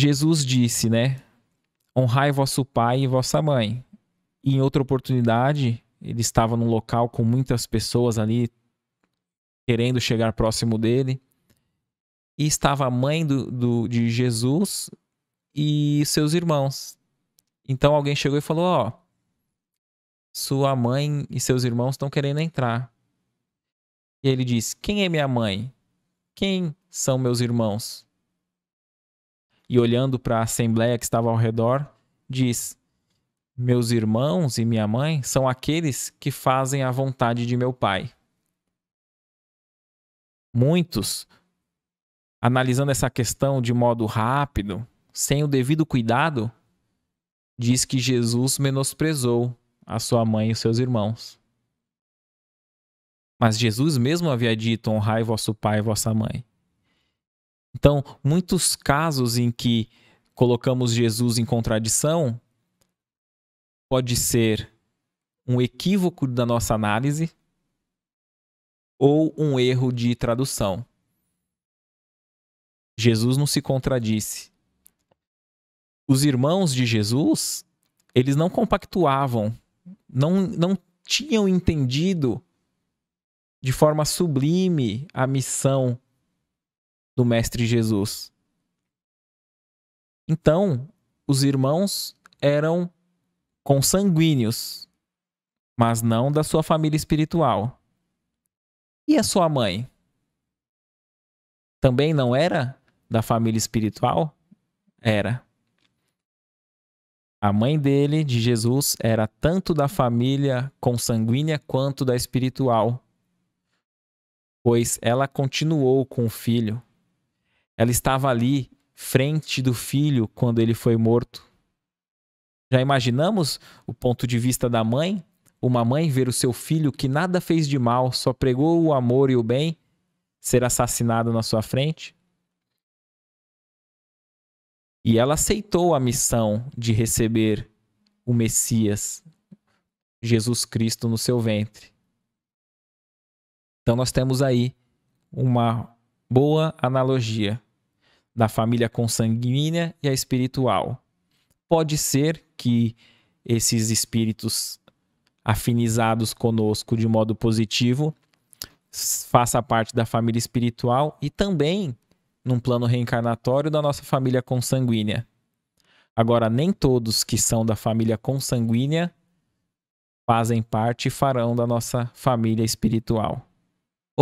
Jesus disse, né? Honrai vosso pai e vossa mãe. E em outra oportunidade, ele estava num local com muitas pessoas ali querendo chegar próximo dele. E estava a mãe do, do de Jesus e seus irmãos. Então alguém chegou e falou: Ó, sua mãe e seus irmãos estão querendo entrar. E ele disse: Quem é minha mãe? Quem são meus irmãos? e olhando para a assembleia que estava ao redor, diz: Meus irmãos e minha mãe são aqueles que fazem a vontade de meu pai. Muitos, analisando essa questão de modo rápido, sem o devido cuidado, diz que Jesus menosprezou a sua mãe e seus irmãos. Mas Jesus mesmo havia dito: honrai vosso pai e vossa mãe. Então, muitos casos em que colocamos Jesus em contradição pode ser um equívoco da nossa análise ou um erro de tradução. Jesus não se contradisse. Os irmãos de Jesus, eles não compactuavam, não, não tinham entendido de forma sublime a missão do Mestre Jesus. Então, os irmãos eram consanguíneos, mas não da sua família espiritual. E a sua mãe? Também não era da família espiritual? Era. A mãe dele, de Jesus, era tanto da família consanguínea quanto da espiritual, pois ela continuou com o filho ela estava ali, frente do filho, quando ele foi morto. Já imaginamos o ponto de vista da mãe? Uma mãe ver o seu filho que nada fez de mal, só pregou o amor e o bem, ser assassinado na sua frente? E ela aceitou a missão de receber o Messias, Jesus Cristo, no seu ventre. Então nós temos aí uma boa analogia da família consanguínea e a espiritual. Pode ser que esses espíritos afinizados conosco de modo positivo faça parte da família espiritual e também num plano reencarnatório da nossa família consanguínea. Agora, nem todos que são da família consanguínea fazem parte e farão da nossa família espiritual.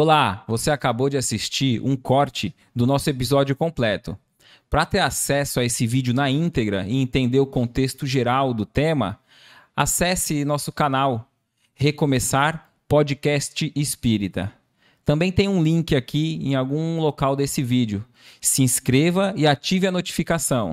Olá, você acabou de assistir um corte do nosso episódio completo. Para ter acesso a esse vídeo na íntegra e entender o contexto geral do tema, acesse nosso canal Recomeçar Podcast Espírita. Também tem um link aqui em algum local desse vídeo. Se inscreva e ative a notificação.